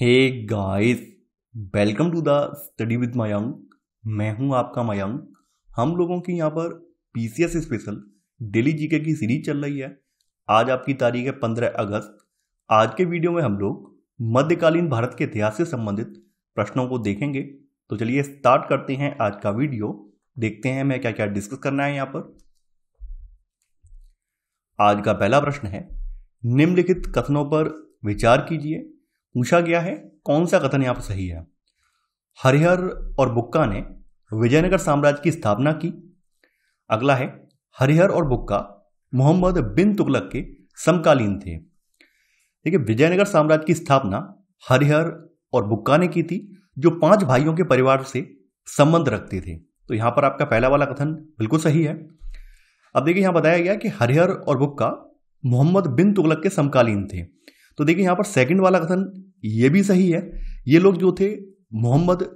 hey guys welcome to the study with Mayank मैं हूं आपका मायंग हम लोगों की यहां पर पीसीएस स्पेशल डेली जीके की सीरीज चल रही है आज आपकी तारीख है पंद्रह अगस्त आज के वीडियो में हम लोग मध्यकालीन भारत के इतिहास से संबंधित प्रश्नों को देखेंगे तो चलिए स्टार्ट करते हैं आज का वीडियो देखते हैं मैं क्या क्या डिस्कस करना है यहाँ पर आज का पहला प्रश्न है निम्नलिखित कथनों पर विचार कीजिए पूछा गया है कौन सा कथन यहाँ पर सही है हरिहर और बुक्का ने विजयनगर साम्राज्य की स्थापना की अगला है हरिहर और बुक्का मोहम्मद बिन तुगलक के समकालीन थे देखिए विजयनगर साम्राज्य की स्थापना हरिहर और बुक्का ने की थी जो पांच भाइयों के परिवार से संबंध रखते थे तो यहां पर आपका पहला वाला कथन बिल्कुल सही है अब देखिए यहां बताया गया कि हरिहर और बुक्का मोहम्मद बिन तुगलक के समकालीन थे तो देखिए यहाँ पर सेकंड वाला कथन ये भी सही है ये लोग जो थे मोहम्मद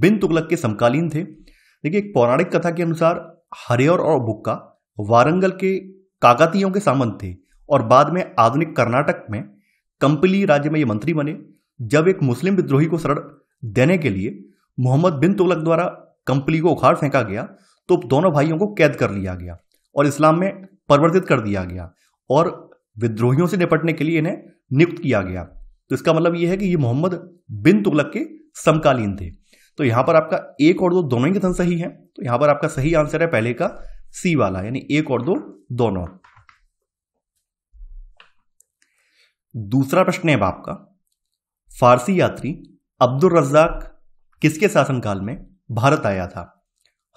बिन तुगलक के समकालीन थे देखिए एक पौराणिक कथा के अनुसार हरियर और बुक्का वारंगल के काकातियों के सामंत थे और बाद में आधुनिक कर्नाटक में कंपली राज्य में ये मंत्री बने जब एक मुस्लिम विद्रोही को शरण देने के लिए मोहम्मद बिन तुगलक द्वारा कंपली को उखाड़ फेंका गया तो दोनों भाइयों को कैद कर लिया गया और इस्लाम में परिवर्तित कर दिया गया और विद्रोहियों से निपटने के लिए इन्हें नियुक्त किया गया तो इसका मतलब यह है कि ये मोहम्मद बिन तुगलक के समकालीन थे तो यहां पर आपका एक और दो दोनों ही कथन सही है तो यहां पर आपका सही आंसर है पहले का सी वाला यानी एक और दो दोनों दूसरा प्रश्न है आपका फारसी यात्री अब्दुल रज्जाक किसके शासनकाल में भारत आया था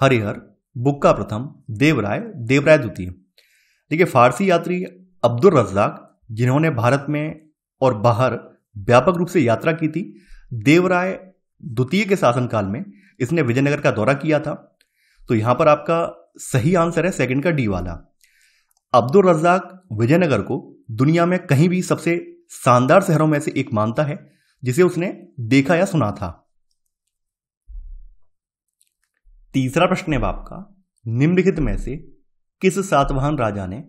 हरिहर बुक्का प्रथम देवराय देवराय द्वितीय देखिए फारसी यात्री अब्दुल रज्जाक जिन्होंने भारत में और बाहर व्यापक रूप से यात्रा की थी देवराय द्वितीय के शासनकाल में इसने विजयनगर का दौरा किया था तो यहां पर आपका सही आंसर है सेकंड का डी वाला अब्दुल रज्जाक विजयनगर को दुनिया में कहीं भी सबसे शानदार शहरों में से एक मानता है जिसे उसने देखा या सुना था तीसरा प्रश्न है आपका निम्नलिखित में से किस सातवाहन राजा ने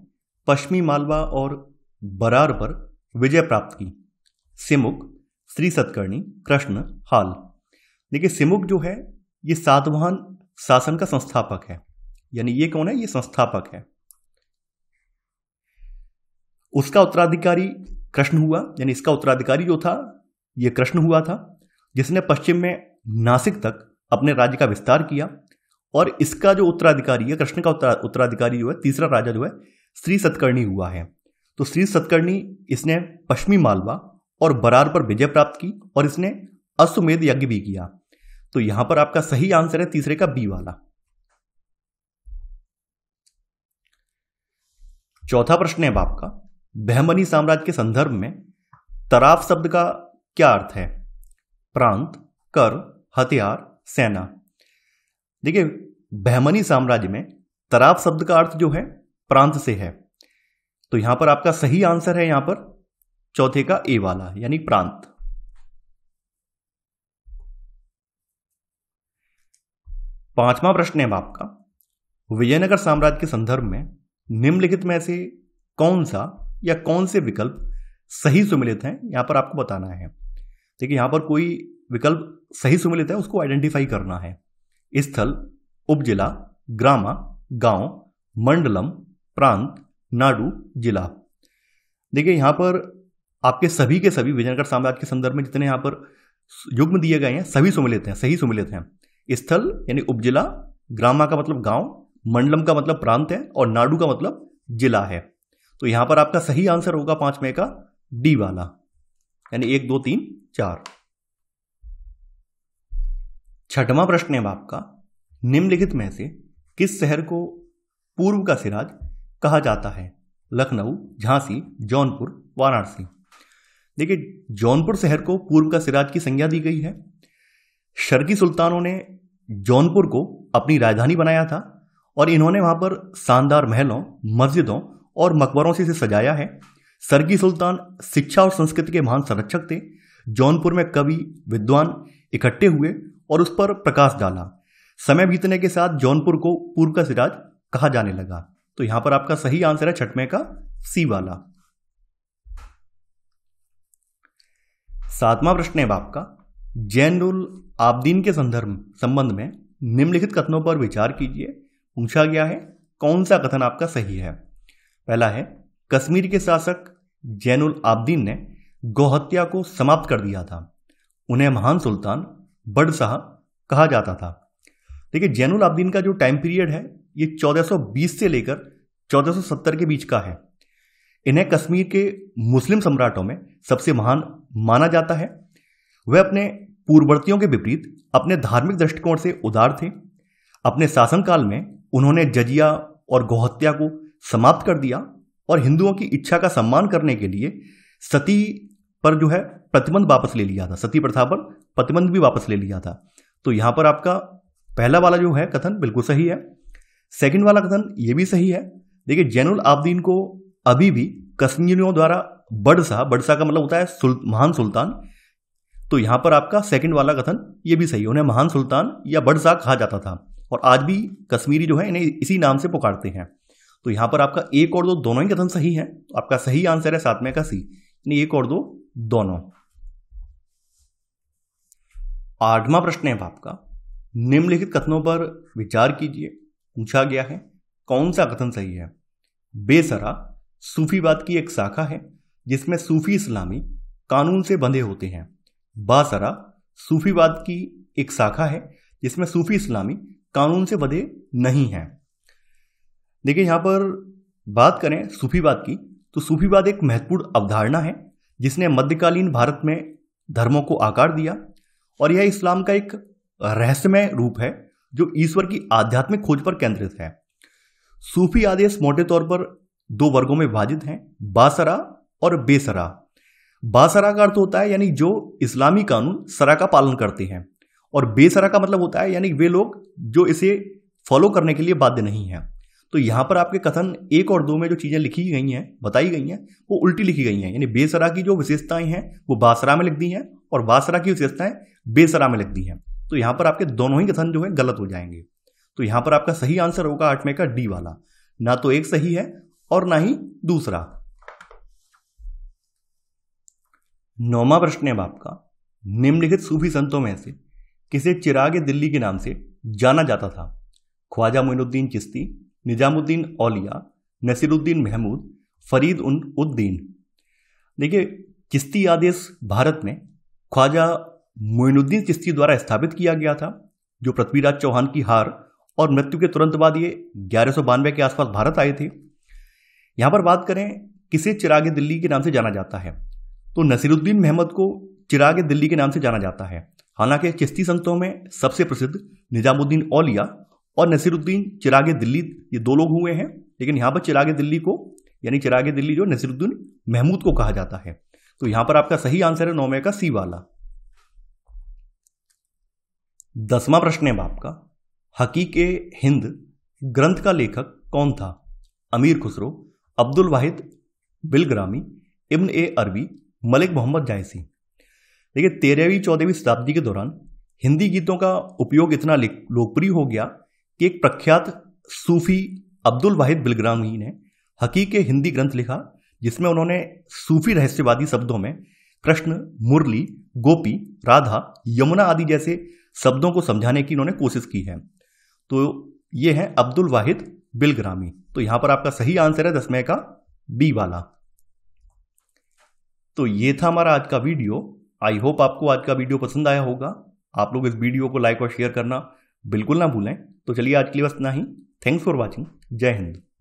पश्चिमी मालवा और बरार पर विजय प्राप्त की सिमुक श्री सत्कर्णी कृष्ण हाल देखिए सिमुक जो है ये सातवाहन शासन का संस्थापक है यानी ये कौन है ये संस्थापक है उसका उत्तराधिकारी कृष्ण हुआ यानी इसका उत्तराधिकारी जो था ये कृष्ण हुआ था जिसने पश्चिम में नासिक तक अपने राज्य का विस्तार किया और इसका जो उत्तराधिकारी है कृष्ण का उत्तराधिकारी जो है तीसरा राजा जो है श्री सत्कर्णी हुआ है तो श्री सतकर्णी इसने पश्चिमी मालवा और बरार पर विजय प्राप्त की और इसने अश्वमेध यज्ञ भी किया तो यहां पर आपका सही आंसर है तीसरे का बी वाला चौथा प्रश्न है आपका बहमनी साम्राज्य के संदर्भ में तराफ शब्द का क्या अर्थ है प्रांत कर हथियार सेना देखिए बहमनी साम्राज्य में तराफ शब्द का अर्थ जो है प्रांत से है तो यहां पर आपका सही आंसर है यहां पर चौथे का ए वाला यानी प्रांत पांचवा प्रश्न है आपका विजयनगर साम्राज्य के संदर्भ में निम्नलिखित में से कौन सा या कौन से विकल्प सही सुमिलित हैं यहां पर आपको बताना है देखिए यहां पर कोई विकल्प सही सुमिलित है उसको आइडेंटिफाई करना है स्थल उपजिला ग्रामा गांव मंडलम प्रांत नाडू जिला देखिए यहाँ पर आपके सभी के सभी विजयनगर साम्राज्य के संदर्भ में जितने यहाँ पर युग्म दिए गए हैं सभी सुमिलित हैं सही सुमिलित हैं स्थल यानी उपजिला ग्रामा का मतलब गांव मंडलम का मतलब प्रांत है और नाडू का मतलब जिला है तो यहाँ पर आपका सही आंसर होगा पांच मई का डी वाला यानी एक दो तीन चार छठवां प्रश्न है आपका निम्नलिखित में से किस शहर को पूर्व का सिराज कहा जाता है लखनऊ झांसी जौनपुर वाराणसी देखिए जौनपुर शहर को पूर्व का सिराज की संज्ञा दी गई है शर्की सुल्तानों ने जौनपुर को अपनी राजधानी बनाया था और इन्होंने वहाँ पर शानदार महलों मस्जिदों और मकबरों से इसे सजाया है सरगी सुल्तान शिक्षा और संस्कृति के महान संरक्षक थे जौनपुर में कवि विद्वान इकट्ठे हुए और उस पर प्रकाश डाला समय बीतने के साथ जौनपुर को पूर्व का सिराज कहा जाने लगा तो यहां पर आपका सही आंसर है में का सी वाला सातवां प्रश्न है आपका जैनुल आबदीन के संदर्भ संबंध में निम्नलिखित कथनों पर विचार कीजिए पूछा गया है कौन सा कथन आपका सही है पहला है कश्मीर के शासक जैनुल आबदीन ने गौहत्या को समाप्त कर दिया था उन्हें महान सुल्तान बड़ शाह कहा जाता था देखिए जैनुल आबदीन का जो टाइम पीरियड है ये 1420 से लेकर 1470 के बीच का है इन्हें कश्मीर के मुस्लिम सम्राटों में सबसे महान माना जाता है वे अपने पूर्ववर्तियों के विपरीत अपने धार्मिक दृष्टिकोण से उदार थे अपने शासनकाल में उन्होंने जजिया और गौहत्या को समाप्त कर दिया और हिंदुओं की इच्छा का सम्मान करने के लिए सती पर जो है प्रतिबंध वापस ले लिया था सती प्रथा पर प्रतिबंध भी वापस ले लिया था तो यहां पर आपका पहला वाला जो है कथन बिल्कुल सही है सेकंड वाला कथन ये भी सही है देखिए जैनुल आबदीन को अभी भी कश्मीरियों द्वारा बड़सा बड़सा का मतलब होता है सुल, महान सुल्तान तो यहां पर आपका सेकंड वाला कथन ये भी सही उन्हें महान सुल्तान या बड़सा कहा जाता था और आज भी कश्मीरी जो है इन्हें इसी नाम से पुकारते हैं तो यहां पर आपका एक और दो दोनों ही कथन सही है तो आपका सही आंसर है साथ में का सी यानी एक और दो दोनों आठवां प्रश्न है आपका निम्नलिखित कथनों पर विचार कीजिए पूछा गया है कौन सा कथन सही है बेसरा सूफीवाद की एक शाखा है जिसमें सूफी इस्लामी कानून से बंधे होते हैं बासरा सूफीवाद की एक शाखा है जिसमें सूफी इस्लामी कानून से बंधे नहीं हैं देखिए यहाँ पर बात करें सूफीवाद की तो सूफीवाद एक महत्वपूर्ण अवधारणा है जिसने मध्यकालीन भारत में धर्मों को आकार दिया और यह इस्लाम का एक रहस्यमय रूप है जो ईश्वर की आध्यात्मिक खोज पर केंद्रित है सूफी आदेश मोटे तौर पर दो वर्गों में विभाजित हैं बासरा और बेसरा बासरा का अर्थ होता है यानी जो इस्लामी कानून सरा का पालन करते हैं और बेसरा का मतलब होता है यानी वे लोग जो इसे फॉलो करने के लिए बाध्य नहीं है तो यहाँ पर आपके कथन एक और दो में जो चीज़ें लिखी गई हैं बताई गई हैं वो उल्टी लिखी गई हैं यानी बेसरा की जो विशेषताएं हैं वो बासरा में लिख दी हैं और बासरा की विशेषताएं बेसरा में लिख दी हैं तो यहां पर आपके दोनों ही कथन जो है गलत हो जाएंगे तो यहां पर आपका सही आंसर होगा आठ में का डी वाला ना तो एक सही है और ना ही दूसरा नौवा प्रश्न है आपका निम्नलिखित सूफी संतों में से किसे चिराग दिल्ली के नाम से जाना जाता था ख्वाजा मोइनुद्दीन चिश्ती निजामुद्दीन औलिया नसीरुद्दीन महमूद फरीद उन उद्दीन देखिए चिश्ती आदेश भारत में ख्वाजा मोइनुद्दीन चिश्ती द्वारा स्थापित किया गया था जो पृथ्वीराज चौहान की हार और मृत्यु के तुरंत बाद ये ग्यारह के आसपास भारत आए थे यहाँ पर बात करें किसे चिराग दिल्ली के नाम से जाना जाता है तो नसीरुद्दीन महमद को चिराग दिल्ली के नाम से जाना जाता है हालांकि चिश्ती संतों में सबसे प्रसिद्ध निजामुद्दीन औलिया और नसीरुद्दीन चिराग दिल्ली ये दो लोग हुए हैं लेकिन यहाँ पर चिराग दिल्ली को यानी चिराग दिल्ली जो नसीरुद्दीन महमूद को कहा जाता है तो यहाँ पर आपका सही आंसर है नौमे का सी वाला दसवा प्रश्न है आपका हकीक हिंद ग्रंथ का लेखक कौन था अमीर खुसरो अब्दुल वाहिद बिलग्रामी इब्न ए अरबी मलिक मोहम्मद जायसी देखिए तेरहवीं चौदहवीं शताब्दी के दौरान हिंदी गीतों का उपयोग इतना लोकप्रिय हो गया कि एक प्रख्यात सूफी अब्दुल वाहिद बिलग्रामी ने हकीक हिंदी ग्रंथ लिखा जिसमें उन्होंने सूफी रहस्यवादी शब्दों में कृष्ण मुरली गोपी राधा यमुना आदि जैसे शब्दों को समझाने की इन्होंने कोशिश की है तो ये है अब्दुल वाहिद बिलग्रामी तो यहां पर आपका सही आंसर है दसमे का बी वाला तो ये था हमारा आज का वीडियो आई होप आपको आज का वीडियो पसंद आया होगा आप लोग इस वीडियो को लाइक और शेयर करना बिल्कुल ना भूलें तो चलिए आज के लिए बस इतना ही थैंक्स फॉर वॉचिंग जय हिंद